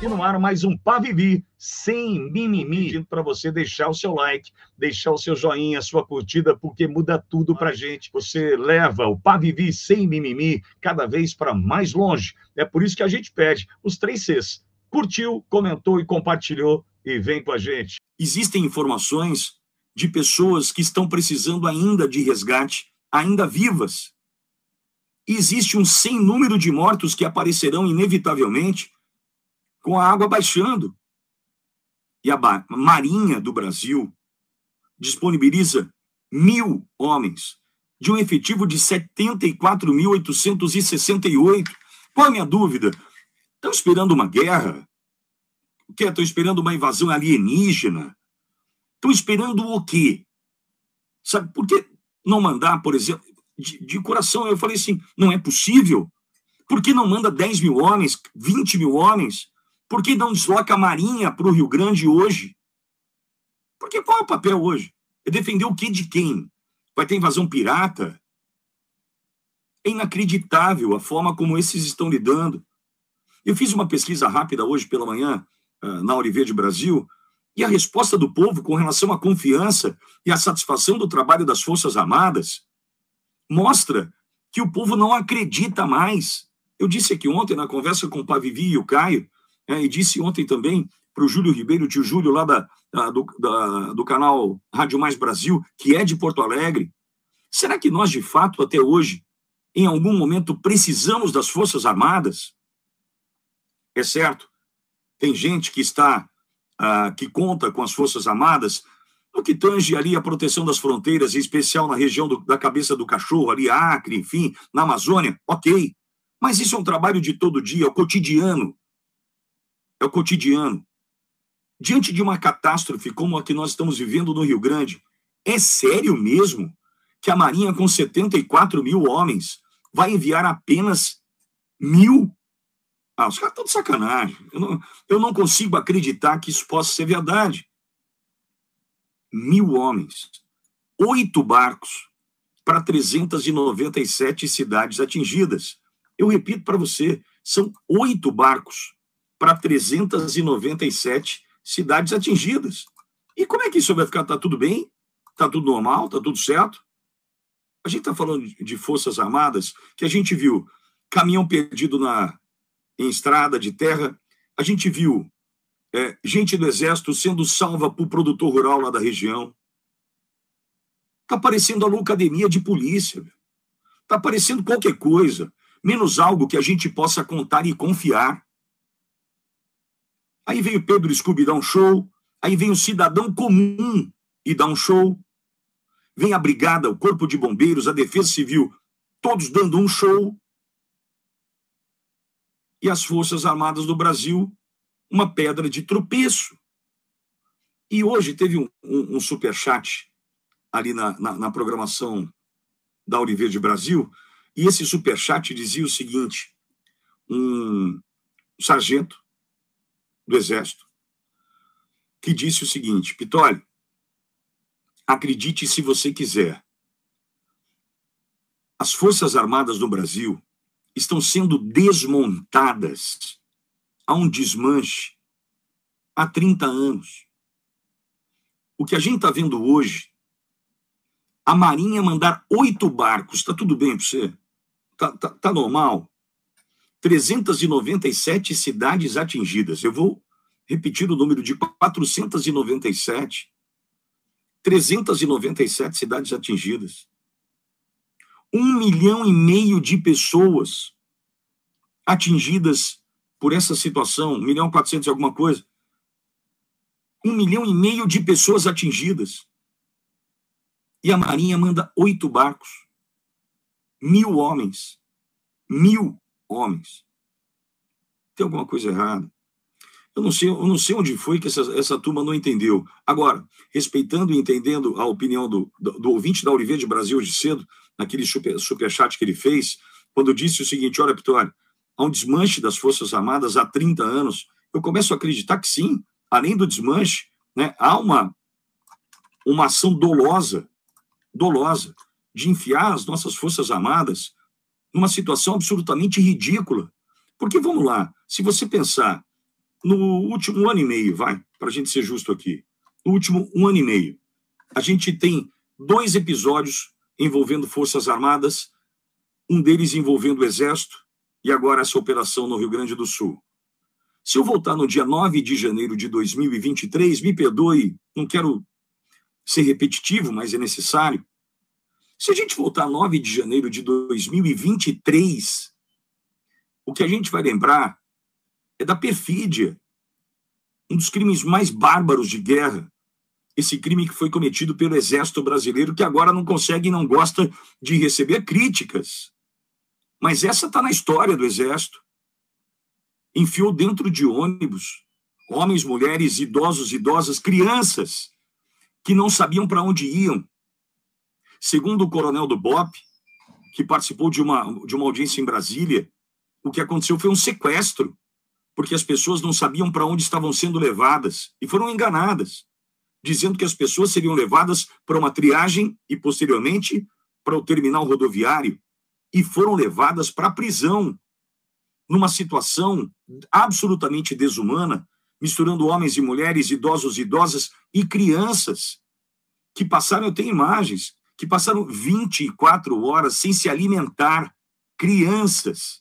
E no ar mais um Pavivi sem mimimi, pedindo para você deixar o seu like, deixar o seu joinha, a sua curtida, porque muda tudo para gente. Você leva o Pavivi sem mimimi cada vez para mais longe. É por isso que a gente pede os três Cs. Curtiu, comentou e compartilhou e vem com a gente. Existem informações de pessoas que estão precisando ainda de resgate, ainda vivas. Existe um sem número de mortos que aparecerão inevitavelmente com a água baixando. E a Marinha do Brasil disponibiliza mil homens de um efetivo de 74.868. Qual a minha dúvida? Estão esperando uma guerra? O que? Estão esperando uma invasão alienígena? Estão esperando o quê? Sabe, por que não mandar, por exemplo, de, de, coração? Eu falei assim: não é possível. Por que não manda 10 mil homens, 20 mil homens? Por que não desloca a Marinha para o Rio Grande hoje? Porque qual é o papel hoje? É defender o que de quem? Vai ter invasão pirata? É inacreditável a forma como esses estão lidando. Eu fiz uma pesquisa rápida hoje pela manhã ah, na de Brasil e a resposta do povo com relação à confiança e à satisfação do trabalho das Forças Armadas mostra que o povo não acredita mais. Eu disse aqui ontem, na conversa com o Pavivi e o Caio, é, e disse ontem também para o Júlio Ribeiro, tio Júlio, lá da, da, do, da, do canal Rádio Mais Brasil, que é de Porto Alegre. Será que nós, de fato, até hoje, em algum momento, precisamos das Forças Armadas? É certo, tem gente que está ah, que conta com as Forças Armadas, no que tange ali a proteção das fronteiras, em especial na região do, da cabeça do cachorro, ali Acre, enfim, na Amazônia, ok. Mas isso é um trabalho de todo dia, é o cotidiano. É o cotidiano. Diante de uma catástrofe como a que nós estamos vivendo no Rio Grande, é sério mesmo que a Marinha, com 74 mil homens, vai enviar apenas mil? Ah, os caras estão de sacanagem. Eu não, eu não consigo acreditar que isso possa ser verdade. Mil homens, oito barcos para 397 cidades atingidas. Eu repito para você, são oito barcos para 397 cidades atingidas. E como é que isso vai ficar? Está tudo bem? Está tudo normal? Está tudo certo? A gente está falando de Forças Armadas, que a gente viu caminhão perdido na, em estrada de terra. A gente viu é, gente do Exército sendo salva por produtor rural lá da região. Está parecendo a academia de polícia. Está parecendo qualquer coisa, menos algo que a gente possa contar e confiar. Aí vem o Pedro Scooby dar um show, aí vem o cidadão comum e dá um show. Vem a brigada, o corpo de bombeiros, a defesa civil, todos dando um show e as Forças Armadas do Brasil uma pedra de tropeço. E hoje teve um, um, um superchat ali na, na, na programação da de Brasil, e esse superchat dizia o seguinte: um sargento do Exército que disse o seguinte: Pitoli, acredite se você quiser, as Forças Armadas do Brasil estão sendo desmontadas a um desmanche há 30 anos. O que a gente está vendo hoje, a Marinha mandar oito barcos, está tudo bem para você? Está tá, tá normal? 397 cidades atingidas. Eu vou repetir o número de 497. 397 cidades atingidas um milhão e meio de pessoas atingidas por essa situação, um milhão e quatrocentos e alguma coisa. Um milhão e meio de pessoas atingidas. E a Marinha manda oito barcos, mil homens. Mil homens. Tem alguma coisa errada. Eu não sei, eu não sei onde foi que essa, essa turma não entendeu. Agora, respeitando e entendendo a opinião do, do, do ouvinte da Oliveira de Brasil de cedo, naquele super, superchat que ele fez, quando disse o seguinte: olha, Pitório, há um desmanche das Forças Armadas há 30 anos. Eu começo a acreditar que sim, além do desmanche, né, há uma, uma ação dolosa, dolosa, de enfiar as nossas Forças Armadas numa situação absolutamente ridícula. Porque, vamos lá, se você pensar no último ano e meio, vai, para a gente ser justo aqui, no último um ano e meio, a gente tem dois episódios envolvendo Forças Armadas, um deles envolvendo o Exército, e agora essa operação no Rio Grande do Sul. Se eu voltar no dia 9 de janeiro de 2023, me perdoe, não quero ser repetitivo, mas é necessário. Se a gente voltar a 9 de janeiro de 2023, o que a gente vai lembrar é da perfídia. Um dos crimes mais bárbaros de guerra. Esse crime que foi cometido pelo exército brasileiro, que agora não consegue e não gosta de receber críticas. Mas essa está na história do exército. Enfiou dentro de ônibus homens, mulheres, idosos, idosas, crianças que não sabiam para onde iam. Segundo o coronel do BOP, que participou de uma, de uma audiência em Brasília, o que aconteceu foi um sequestro porque as pessoas não sabiam para onde estavam sendo levadas e foram enganadas, dizendo que as pessoas seriam levadas para uma triagem e, posteriormente, para o terminal rodoviário e foram levadas para a prisão, numa situação absolutamente desumana, misturando homens e mulheres, idosos e idosas e crianças que passaram, eu tenho imagens, que passaram 24 horas sem se alimentar, crianças.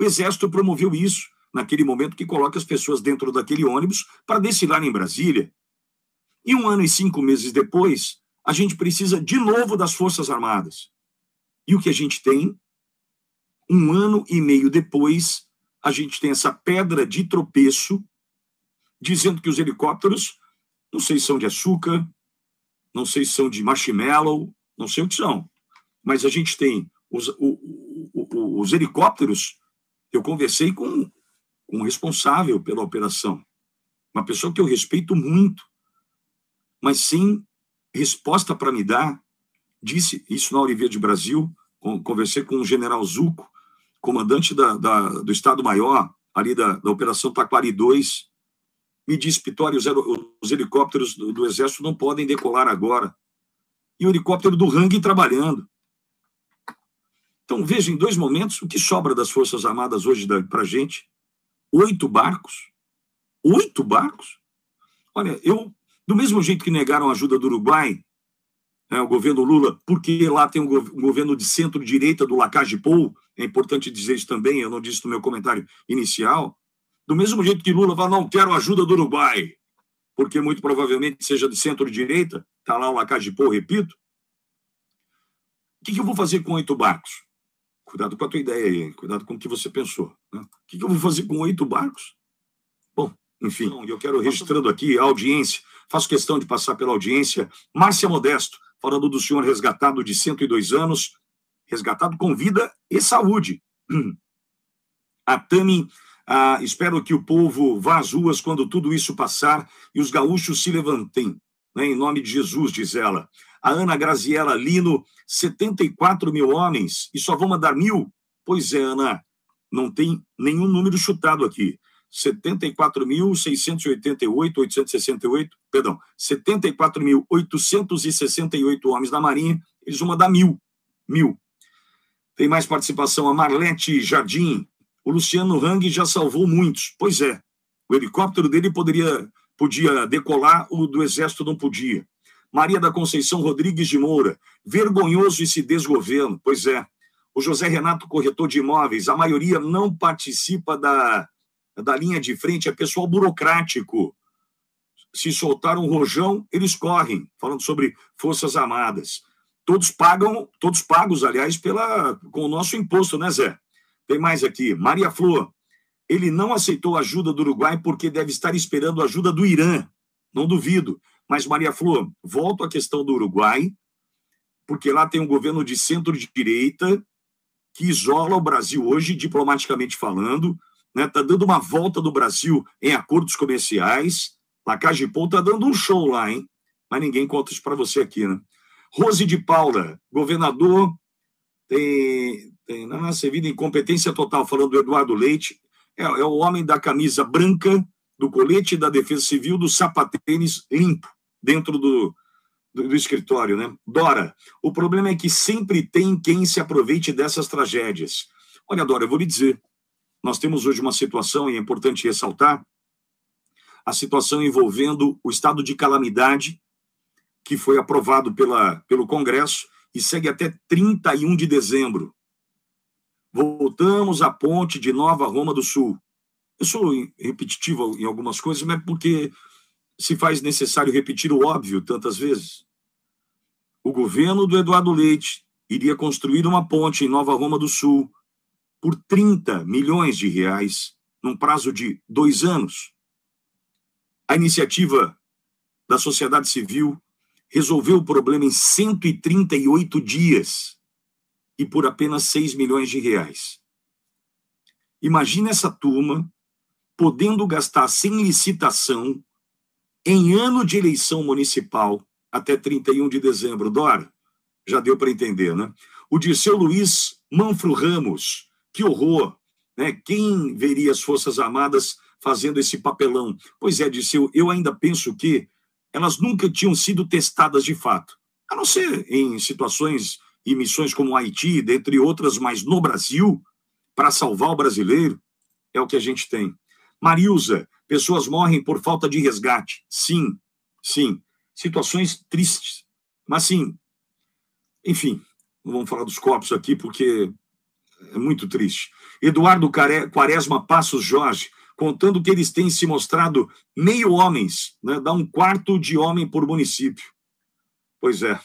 O exército promoveu isso naquele momento que coloca as pessoas dentro daquele ônibus para desfilar em Brasília. E um ano e cinco meses depois, a gente precisa de novo das Forças Armadas. E o que a gente tem? Um ano e meio depois, a gente tem essa pedra de tropeço dizendo que os helicópteros, não sei se são de açúcar, não sei se são de marshmallow, não sei o que são, mas a gente tem os, o, o, o, os helicópteros. Eu conversei com com o responsável pela operação. Uma pessoa que eu respeito muito, mas sem resposta para me dar. Disse isso na Oliveira de Brasil, conversei com o general Zuco, comandante da, da, do Estado-Maior, ali da, da Operação Taquari 2, me disse, Pitório, os, os helicópteros do, do, Exército não podem decolar agora. E o helicóptero do Hang trabalhando. Então, veja, em dois momentos, o que sobra das Forças Armadas hoje para a gente Oito barcos? Oito barcos? Olha, eu, do mesmo jeito que negaram a ajuda do Uruguai, né, o governo Lula, porque lá tem um, um governo de centro-direita do Lacage Pou, é importante dizer isso também, eu não disse no meu comentário inicial. Do mesmo jeito que Lula fala, não quero ajuda do Uruguai, porque muito provavelmente seja de centro-direita, está lá o Lacage Pou, repito. O que, que eu vou fazer com oito barcos? Cuidado com a tua ideia aí, cuidado com o que você pensou. Né? O que eu vou fazer com oito barcos? Bom, enfim, eu quero registrando aqui a audiência, faço questão de passar pela audiência. Márcia Modesto, falando do senhor resgatado de 102 anos, resgatado com vida e saúde. A Tami, ah, espero que o povo vá às ruas quando tudo isso passar e os gaúchos se levantem. Né? Em nome de Jesus, diz ela a Ana Graziela Lino, 74 mil homens e só vão mandar mil? Pois é, Ana, não tem nenhum número chutado aqui. 74.688, 868, perdão, 74.868 homens da Marinha, eles vão mandar mil, mil. Tem mais participação, a Marlete Jardim, o Luciano Hang já salvou muitos. Pois é, o helicóptero dele poderia, podia decolar, o do Exército não podia. Maria da Conceição Rodrigues de Moura. Vergonhoso esse desgoverno. Pois é. O José Renato, corretor de imóveis, a maioria não participa da, da linha de frente, é pessoal burocrático. Se soltar um rojão, eles correm, falando sobre Forças Armadas. Todos pagam, todos pagos, aliás, pela, com o nosso imposto, né, Zé? Tem mais aqui. Maria Flor, ele não aceitou a ajuda do Uruguai porque deve estar esperando a ajuda do Irã. Não duvido. Mas, Maria Flor, volto à questão do Uruguai, porque lá tem um governo de centro-direita que isola o Brasil hoje, diplomaticamente falando, está né? Tá dando uma volta do Brasil em acordos comerciais. A Pou está dando um show lá, hein? Mas ninguém conta isso para você aqui, né? Rose de Paula, governador, tem, tem na nossa vida incompetência total, falando do Eduardo Leite, é, é o homem da camisa branca, do colete da defesa civil, do sapatênis limpo dentro do, do, do, escritório, né? Dora, o problema é que sempre tem quem se aproveite dessas tragédias. Olha, Dora, eu vou lhe dizer, nós temos hoje uma situação, e é importante ressaltar, a situação envolvendo o estado de calamidade, que foi aprovado pela, pelo Congresso e segue até 31 de dezembro. Voltamos à ponte de Nova Roma do Sul. Eu sou repetitivo em algumas coisas, mas é porque se faz necessário repetir o óbvio tantas vezes. O governo do Eduardo Leite iria construir uma ponte em Nova Roma do Sul por 30 milhões de reais num prazo de dois anos. A iniciativa da sociedade civil resolveu o problema em 138 dias e por apenas 6 milhões de reais. Imagina essa turma podendo gastar sem licitação em ano de eleição municipal, até 31 de dezembro, Dora, já deu para entender, né? O Dirceu Luiz Manfro Ramos, que horror, né? Quem veria as Forças Armadas fazendo esse papelão? Pois é, Disseu, eu ainda penso que elas nunca tinham sido testadas de fato, a não ser em situações e missões como Haiti, dentre outras, mas no Brasil, para salvar o brasileiro, é o que a gente tem. Marilza, pessoas morrem por falta de resgate. Sim, sim. Situações tristes. Mas sim. Enfim, não vamos falar dos corpos aqui porque é muito triste. Eduardo Quaresma Passos Jorge, contando que eles têm se mostrado meio homens, né? dá um quarto de homem por município. Pois é.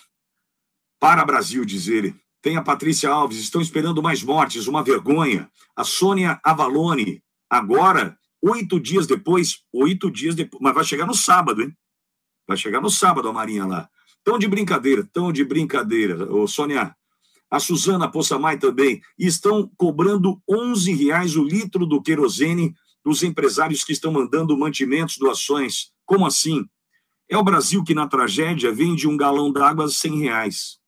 Para Brasil, diz ele. Tem a Patrícia Alves, estão esperando mais mortes, uma vergonha. A Sônia Avalone, agora Oito dias depois, oito dias depois, mas vai chegar no sábado, hein? Vai chegar no sábado a Marinha lá. Tão de brincadeira, tão de brincadeira, ô Sônia. A Suzana Poçamai também. Estão cobrando 11 reais o litro do querosene dos empresários que estão mandando mantimentos, doações. Como assim? É o Brasil que, na tragédia, vende um galão d'água a 100 reais.